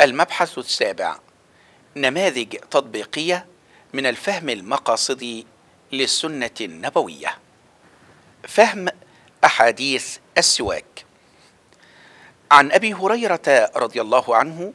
المبحث السابع نماذج تطبيقية من الفهم المقاصدي للسنة النبوية فهم أحاديث السواك عن أبي هريرة رضي الله عنه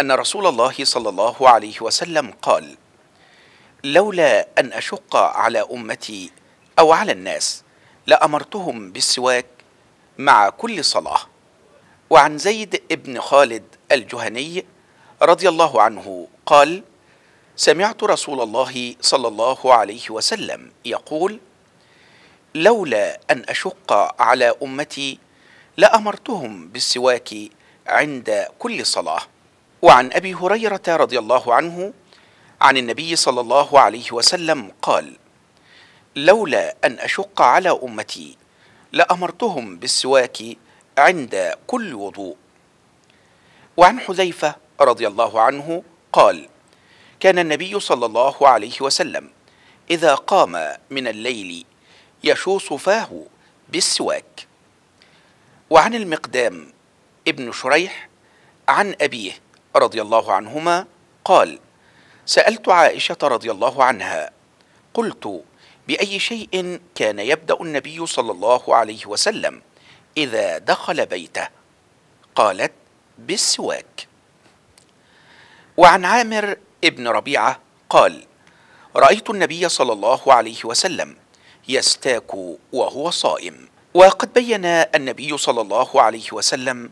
أن رسول الله صلى الله عليه وسلم قال لولا أن أشق على أمتي أو على الناس لأمرتهم بالسواك مع كل صلاة وعن زيد بن خالد الجهني رضي الله عنه قال سمعت رسول الله صلى الله عليه وسلم يقول لولا ان اشق على امتي لامرتهم بالسواك عند كل صلاه وعن ابي هريره رضي الله عنه عن النبي صلى الله عليه وسلم قال لولا ان اشق على امتي لامرتهم بالسواك عند كل وضوء وعن حذيفة رضي الله عنه قال كان النبي صلى الله عليه وسلم إذا قام من الليل يشوص فاه بالسواك وعن المقدام ابن شريح عن أبيه رضي الله عنهما قال سألت عائشة رضي الله عنها قلت بأي شيء كان يبدأ النبي صلى الله عليه وسلم إذا دخل بيته قالت بالسواك وعن عامر ابن ربيعة قال رأيت النبي صلى الله عليه وسلم يستاك وهو صائم وقد بين النبي صلى الله عليه وسلم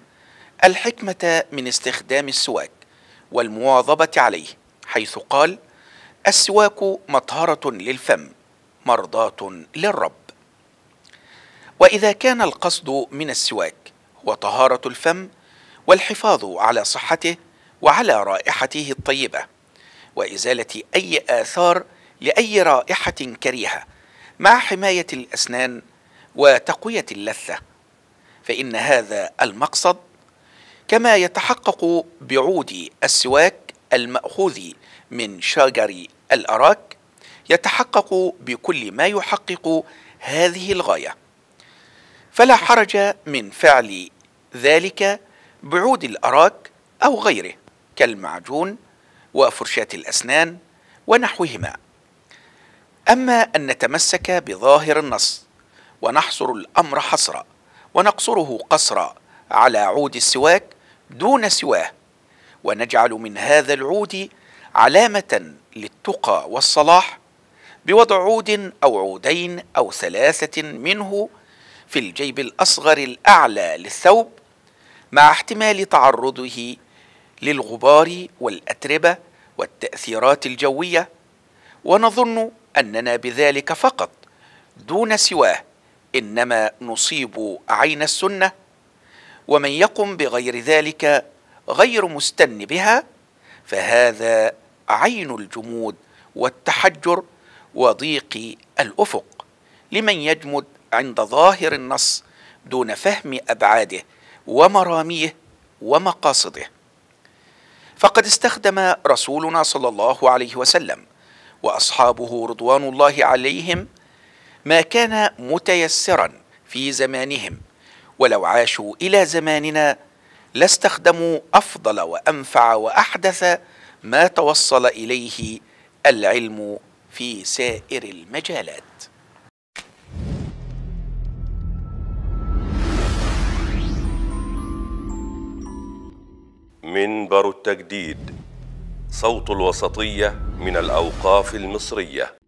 الحكمة من استخدام السواك والمواظبة عليه حيث قال السواك مطهرة للفم مرضاة للرب واذا كان القصد من السواك هو طهاره الفم والحفاظ على صحته وعلى رائحته الطيبه وازاله اي اثار لاي رائحه كريهه مع حمايه الاسنان وتقويه اللثه فان هذا المقصد كما يتحقق بعود السواك الماخوذ من شجر الاراك يتحقق بكل ما يحقق هذه الغايه فلا حرج من فعل ذلك بعود الأراك أو غيره كالمعجون وفرشاة الأسنان ونحوهما أما أن نتمسك بظاهر النص ونحصر الأمر حصرا ونقصره قصرا على عود السواك دون سواه ونجعل من هذا العود علامة للتقى والصلاح بوضع عود أو عودين أو ثلاثة منه في الجيب الأصغر الأعلى للثوب مع احتمال تعرضه للغبار والأتربة والتأثيرات الجوية ونظن أننا بذلك فقط دون سواه إنما نصيب عين السنة ومن يقم بغير ذلك غير مستن بها فهذا عين الجمود والتحجر وضيق الأفق لمن يجمد عند ظاهر النص دون فهم أبعاده ومراميه ومقاصده فقد استخدم رسولنا صلى الله عليه وسلم واصحابه رضوان الله عليهم ما كان متيسرا في زمانهم ولو عاشوا الى زماننا لاستخدموا افضل وانفع واحدث ما توصل اليه العلم في سائر المجالات منبر التجديد صوت الوسطيه من الاوقاف المصريه